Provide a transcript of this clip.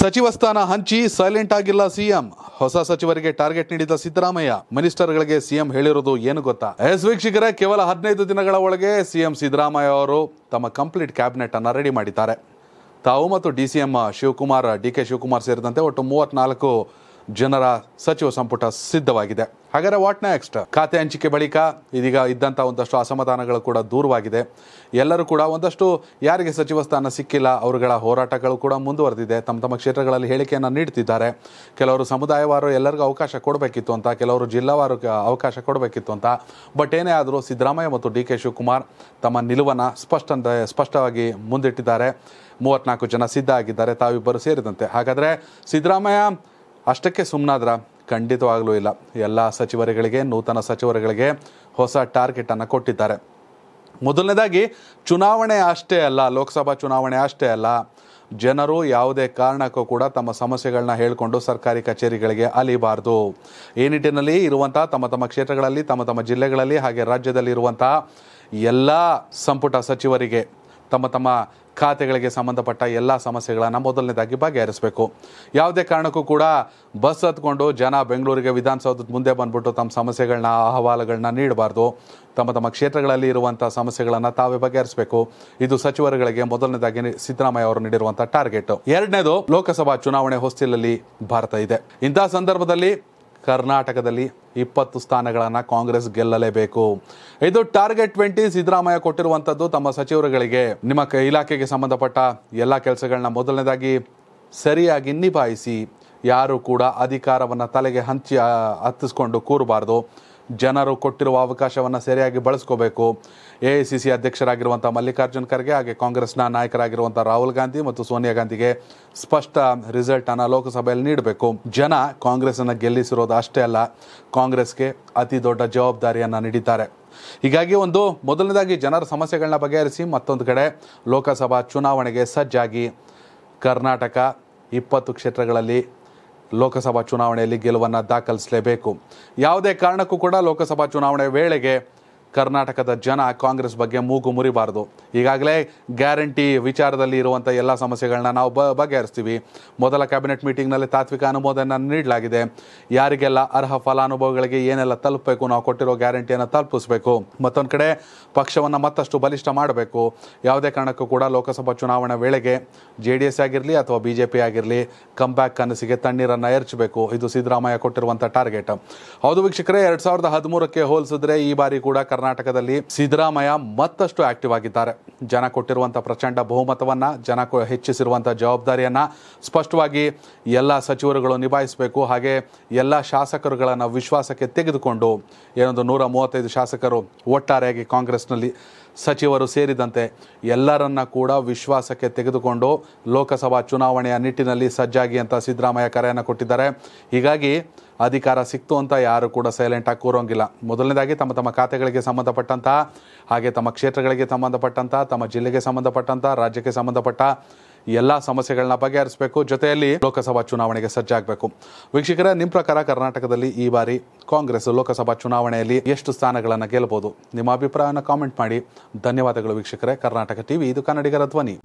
ಸಚಿವ ಸ್ಥಾನ ಹಂಚಿ ಸೈಲೆಂಟ್ ಆಗಿಲ್ಲ ಸಿಎಂ ಹೊಸ ಸಚಿವರಿಗೆ ಟಾರ್ಗೆಟ್ ನೀಡಿದ ಸಿದ್ದರಾಮಯ್ಯ ಮಿನಿಸ್ಟರ್ಗಳಿಗೆ ಸಿಎಂ ಹೇಳಿರೋದು ಏನು ಗೊತ್ತಾ ಎಸ್ ವೀಕ್ಷಕರೇ ಕೇವಲ ಹದಿನೈದು ದಿನಗಳ ಒಳಗೆ ಸಿಎಂ ಸಿದ್ದರಾಮಯ್ಯ ಅವರು ತಮ್ಮ ಕಂಪ್ಲೀಟ್ ಕ್ಯಾಬಿನೆಟ್ ಅನ್ನು ರೆಡಿ ಮಾಡಿದ್ದಾರೆ ತಾವು ಮತ್ತು D C Shivakumar D K Shivakumar ಸೇರಿದಂತೆ ಒಟ್ಟು ಮೂವತ್ನಾಲ್ಕು ಜನರ ಸಚಿವ ಸಂಪುಟ ಸಿದ್ಧವಾಗಿದೆ ಹಾಗಾದರೆ ವಾಟ್ ನೆಕ್ಸ್ಟ್ ಖಾತೆ ಹಂಚಿಕೆ ಬಳಿಕ ಇದೀಗ ಇದ್ದಂಥ ಒಂದಷ್ಟು ಅಸಮಾಧಾನಗಳು ಕೂಡ ದೂರವಾಗಿದೆ ಎಲ್ಲರೂ ಕೂಡ ಒಂದಷ್ಟು ಯಾರಿಗೆ ಸಚಿವ ಸ್ಥಾನ ಸಿಕ್ಕಿಲ್ಲ ಅವರುಗಳ ಹೋರಾಟಗಳು ಕೂಡ ಮುಂದುವರೆದಿದೆ ತಮ್ಮ ತಮ್ಮ ಕ್ಷೇತ್ರಗಳಲ್ಲಿ ಹೇಳಿಕೆಯನ್ನು ನೀಡುತ್ತಿದ್ದಾರೆ ಕೆಲವರು ಸಮುದಾಯವಾರು ಎಲ್ಲರಿಗೂ ಅವಕಾಶ ಕೊಡಬೇಕಿತ್ತು ಅಂತ ಕೆಲವರು ಜಿಲ್ಲಾವಾರು ಅವಕಾಶ ಕೊಡಬೇಕಿತ್ತು ಅಂತ ಬಟ್ ಏನೇ ಆದರೂ ಸಿದ್ದರಾಮಯ್ಯ ಮತ್ತು ಡಿ ಕೆ ಶಿವಕುಮಾರ್ ತಮ್ಮ ನಿಲುವನ್ನು ಸ್ಪಷ್ಟ ಸ್ಪಷ್ಟವಾಗಿ ಮುಂದಿಟ್ಟಿದ್ದಾರೆ ಮೂವತ್ನಾಲ್ಕು ಜನ ಸಿದ್ಧ ಆಗಿದ್ದಾರೆ ತಾವಿಬ್ಬರು ಸೇರಿದಂತೆ ಹಾಗಾದರೆ ಸಿದ್ದರಾಮಯ್ಯ ಅಷ್ಟಕ್ಕೆ ಸುಮ್ಮನಾದ್ರ ಖಂಡಿತವಾಗಲೂ ಇಲ್ಲ ಎಲ್ಲ ಸಚಿವರುಗಳಿಗೆ ನೂತನ ಸಚಿವರುಗಳಿಗೆ ಹೊಸ ಟಾರ್ಗೆಟನ್ನು ಕೊಟ್ಟಿದ್ದಾರೆ ಮೊದಲನೇದಾಗಿ ಚುನಾವಣೆ ಅಷ್ಟೇ ಅಲ್ಲ ಲೋಕಸಭಾ ಚುನಾವಣೆ ಅಷ್ಟೇ ಅಲ್ಲ ಜನರು ಯಾವುದೇ ಕಾರಣಕ್ಕೂ ಕೂಡ ತಮ್ಮ ಸಮಸ್ಯೆಗಳನ್ನ ಹೇಳಿಕೊಂಡು ಸರ್ಕಾರಿ ಕಚೇರಿಗಳಿಗೆ ಅಲಿಬಾರ್ದು ಈ ನಿಟ್ಟಿನಲ್ಲಿ ಇರುವಂಥ ತಮ್ಮ ತಮ್ಮ ಕ್ಷೇತ್ರಗಳಲ್ಲಿ ತಮ್ಮ ತಮ್ಮ ಜಿಲ್ಲೆಗಳಲ್ಲಿ ಹಾಗೆ ರಾಜ್ಯದಲ್ಲಿ ಇರುವಂತಹ ಎಲ್ಲ ಸಂಪುಟ ಸಚಿವರಿಗೆ ತಮ್ಮ ತಮ್ಮ ಖಾತೆಗಳಿಗೆ ಸಂಬಂಧಪಟ್ಟ ಎಲ್ಲ ಸಮಸ್ಯೆಗಳನ್ನು ಮೊದಲನೇದಾಗಿ ಬಗೆಹರಿಸಬೇಕು ಯಾವುದೇ ಕಾರಣಕ್ಕೂ ಕೂಡ ಬಸ್ ಹತ್ಕೊಂಡು ಜನ ಬೆಂಗಳೂರಿಗೆ ವಿಧಾನಸೌಧದ ಮುಂದೆ ಬಂದ್ಬಿಟ್ಟು ತಮ್ಮ ಸಮಸ್ಯೆಗಳನ್ನ ಅಹವಾಲುಗಳನ್ನ ನೀಡಬಾರ್ದು ತಮ್ಮ ತಮ್ಮ ಕ್ಷೇತ್ರಗಳಲ್ಲಿ ಇರುವಂಥ ಸಮಸ್ಯೆಗಳನ್ನು ತಾವೇ ಬಗೆಹರಿಸಬೇಕು ಇದು ಸಚಿವರುಗಳಿಗೆ ಮೊದಲನೇದಾಗಿ ಸಿದ್ದರಾಮಯ್ಯ ಅವರು ನೀಡಿರುವಂಥ ಟಾರ್ಗೆಟ್ ಎರಡನೇದು ಲೋಕಸಭಾ ಚುನಾವಣೆ ಹೊಸ್ತಿಲಲ್ಲಿ ಭಾರತ ಇದೆ ಇಂಥ ಸಂದರ್ಭದಲ್ಲಿ ಕರ್ನಾಟಕದಲ್ಲಿ ಇಪ್ಪತ್ತು ಸ್ಥಾನಗಳನ್ನು ಕಾಂಗ್ರೆಸ್ ಗೆಲ್ಲಲೇಬೇಕು ಇದು ಟಾರ್ಗೆಟ್ ಟ್ವೆಂಟಿ ಸಿದ್ದರಾಮಯ್ಯ ಕೊಟ್ಟಿರುವಂಥದ್ದು ತಮ್ಮ ಸಚಿವರುಗಳಿಗೆ ನಿಮ್ಮ ಇಲಾಖೆಗೆ ಸಂಬಂಧಪಟ್ಟ ಎಲ್ಲ ಕೆಲಸಗಳನ್ನ ಮೊದಲನೇದಾಗಿ ಸರಿಯಾಗಿ ನಿಭಾಯಿಸಿ ಯಾರು ಕೂಡ ಅಧಿಕಾರವನ್ನು ತಲೆಗೆ ಹಂಚಿ ಹತ್ತಿಸ್ಕೊಂಡು ಕೂರಬಾರ್ದು ಜನರು ಕೊಟ್ಟಿರುವ ಅವಕಾಶವನ್ನು ಸರಿಯಾಗಿ ಬಳಸ್ಕೋಬೇಕು ಎ ಐ ಸಿ ಸಿ ಅಧ್ಯಕ್ಷರಾಗಿರುವಂಥ ಮಲ್ಲಿಕಾರ್ಜುನ್ ಖರ್ಗೆ ಹಾಗೆ ಕಾಂಗ್ರೆಸ್ನ ನಾಯಕರಾಗಿರುವಂಥ ರಾಹುಲ್ ಗಾಂಧಿ ಮತ್ತು ಸೋನಿಯಾ ಗಾಂಧಿಗೆ ಸ್ಪಷ್ಟ ರಿಸಲ್ಟ್ ಅನ್ನು ಲೋಕಸಭೆಯಲ್ಲಿ ನೀಡಬೇಕು ಜನ ಕಾಂಗ್ರೆಸ್ಸನ್ನು ಗೆಲ್ಲಿಸಿರೋದು ಅಷ್ಟೇ ಅಲ್ಲ ಕಾಂಗ್ರೆಸ್ಗೆ ಅತಿ ದೊಡ್ಡ ಜವಾಬ್ದಾರಿಯನ್ನು ನೀಡಿದ್ದಾರೆ ಹೀಗಾಗಿ ಒಂದು ಮೊದಲನೇದಾಗಿ ಜನರ ಸಮಸ್ಯೆಗಳನ್ನ ಬಗೆಹರಿಸಿ ಮತ್ತೊಂದು ಕಡೆ ಲೋಕಸಭಾ ಚುನಾವಣೆಗೆ ಸಜ್ಜಾಗಿ ಕರ್ನಾಟಕ ಇಪ್ಪತ್ತು ಕ್ಷೇತ್ರಗಳಲ್ಲಿ ಲೋಕಸಭಾ ಚುನಾವಣೆಯಲ್ಲಿ ಗೆಲುವನ್ನು ದಾಖಲಿಸಲೇಬೇಕು ಯಾವುದೇ ಕಾರಣಕ್ಕೂ ಕೂಡ ಲೋಕಸಭಾ ಚುನಾವಣೆ ವೇಳೆಗೆ ಕರ್ನಾಟಕದ ಜನ ಕಾಂಗ್ರೆಸ್ ಬಗ್ಗೆ ಮೂಗು ಮುರಿಬಾರ್ದು ಈಗಾಗಲೇ ಗ್ಯಾರಂಟಿ ವಿಚಾರದಲ್ಲಿ ಇರುವಂಥ ಎಲ್ಲ ಸಮಸ್ಯೆಗಳನ್ನ ನಾವು ಬ ಬಗೆಹರಿಸ್ತೀವಿ ಮೊದಲ ಕ್ಯಾಬಿನೆಟ್ ಮೀಟಿಂಗ್ನಲ್ಲಿ ತಾತ್ವಿಕ ಅನುಮೋದನ ನೀಡಲಾಗಿದೆ ಯಾರಿಗೆಲ್ಲ ಅರ್ಹ ಫಲಾನುಭವಿಗಳಿಗೆ ಏನೆಲ್ಲ ತಲುಪಬೇಕು ನಾವು ಕೊಟ್ಟಿರೋ ಗ್ಯಾರಂಟಿಯನ್ನು ತಲುಪಿಸಬೇಕು ಮತ್ತೊಂದು ಕಡೆ ಪಕ್ಷವನ್ನು ಮತ್ತಷ್ಟು ಬಲಿಷ್ಠ ಮಾಡಬೇಕು ಯಾವುದೇ ಕಾರಣಕ್ಕೂ ಕೂಡ ಲೋಕಸಭಾ ಚುನಾವಣೆ ವೇಳೆಗೆ ಜೆ ಡಿ ಎಸ್ ಆಗಿರಲಿ ಅಥವಾ ಬಿ ಜೆ ಪಿ ಆಗಿರಲಿ ಕಂಬ್ಯಾಕ್ ಕನಸಿಗೆ ತಣ್ಣೀರನ್ನು ಎರಚಬೇಕು ಇದು ಸಿದ್ದರಾಮಯ್ಯ ಕೊಟ್ಟಿರುವಂಥ ಟಾರ್ಗೆಟ್ ಹೌದು ವೀಕ್ಷಕರೇ ಎರಡು ಸಾವಿರದ ಹದಿಮೂರಕ್ಕೆ ಹೋಲಿಸಿದ್ರೆ ಈ ಬಾರಿ ಕೂಡ ಕರ್ನಾಟಕ ಕರ್ನಾಟಕದಲ್ಲಿ ಸಿದ್ದರಾಮಯ್ಯ ಮತ್ತಷ್ಟು ಆಕ್ಟಿವ್ ಆಗಿದ್ದಾರೆ ಜನ ಕೊಟ್ಟಿರುವಂಥ ಪ್ರಚಂಡ ಬಹುಮತವನ್ನು ಜನ ಹೆಚ್ಚಿಸಿರುವಂಥ ಜವಾಬ್ದಾರಿಯನ್ನು ಸ್ಪಷ್ಟವಾಗಿ ಎಲ್ಲ ಸಚಿವರುಗಳು ನಿಭಾಯಿಸಬೇಕು ಹಾಗೆ ಎಲ್ಲ ಶಾಸಕರುಗಳನ್ನು ವಿಶ್ವಾಸಕ್ಕೆ ತೆಗೆದುಕೊಂಡು ಏನೊಂದು ನೂರ ಮೂವತ್ತೈದು ಶಾಸಕರು ಒಟ್ಟಾರೆಯಾಗಿ ಕಾಂಗ್ರೆಸ್ನಲ್ಲಿ ಸಚಿವರು ಸೇರಿದಂತೆ ಎಲ್ಲರನ್ನ ಕೂಡ ವಿಶ್ವಾಸಕ್ಕೆ ತೆಗೆದುಕೊಂಡು ಲೋಕಸಭಾ ಚುನಾವಣೆಯ ನಿಟ್ಟಿನಲ್ಲಿ ಸಜ್ಜಾಗಿ ಅಂತ ಸಿದ್ದರಾಮಯ್ಯ ಕರೆಯನ್ನು ಕೊಟ್ಟಿದ್ದಾರೆ ಹೀಗಾಗಿ ಅಧಿಕಾರ ಸಿಕ್ತು ಅಂತ ಯಾರು ಕೂಡ ಸೈಲೆಂಟ್ ಆಗಿ ಕೂರೋಂಗಿಲ್ಲ ಮೊದಲನೇದಾಗಿ ತಮ್ಮ ತಮ್ಮ ಖಾತೆಗಳಿಗೆ ಸಂಬಂಧಪಟ್ಟಂತಹ ಹಾಗೆ ತಮ್ಮ ಕ್ಷೇತ್ರಗಳಿಗೆ ಸಂಬಂಧಪಟ್ಟಂತಹ ತಮ್ಮ ಜಿಲ್ಲೆಗೆ ಸಂಬಂಧಪಟ್ಟಂತಹ ರಾಜ್ಯಕ್ಕೆ ಸಂಬಂಧಪಟ್ಟ ಎಲ್ಲ ಸಮಸ್ಯೆಗಳನ್ನ ಬಗೆಹರಿಸಬೇಕು ಜೊತೆಯಲ್ಲಿ ಲೋಕಸಭಾ ಚುನಾವಣೆಗೆ ಸಜ್ಜಾಗಬೇಕು ವೀಕ್ಷಕರ ನಿಮ್ಮ ಪ್ರಕಾರ ಕರ್ನಾಟಕದಲ್ಲಿ ಈ ಬಾರಿ ಕಾಂಗ್ರೆಸ್ ಲೋಕಸಭಾ ಚುನಾವಣೆಯಲ್ಲಿ ಎಷ್ಟು ಸ್ಥಾನಗಳನ್ನು ಗೆಲ್ಲಬಹುದು ನಿಮ್ಮ ಅಭಿಪ್ರಾಯವನ್ನು ಕಾಮೆಂಟ್ ಮಾಡಿ ಧನ್ಯವಾದಗಳು ವೀಕ್ಷಕರೇ ಕರ್ನಾಟಕ ಟಿವಿ ಇದು ಕನ್ನಡಿಗರ ಧ್ವನಿ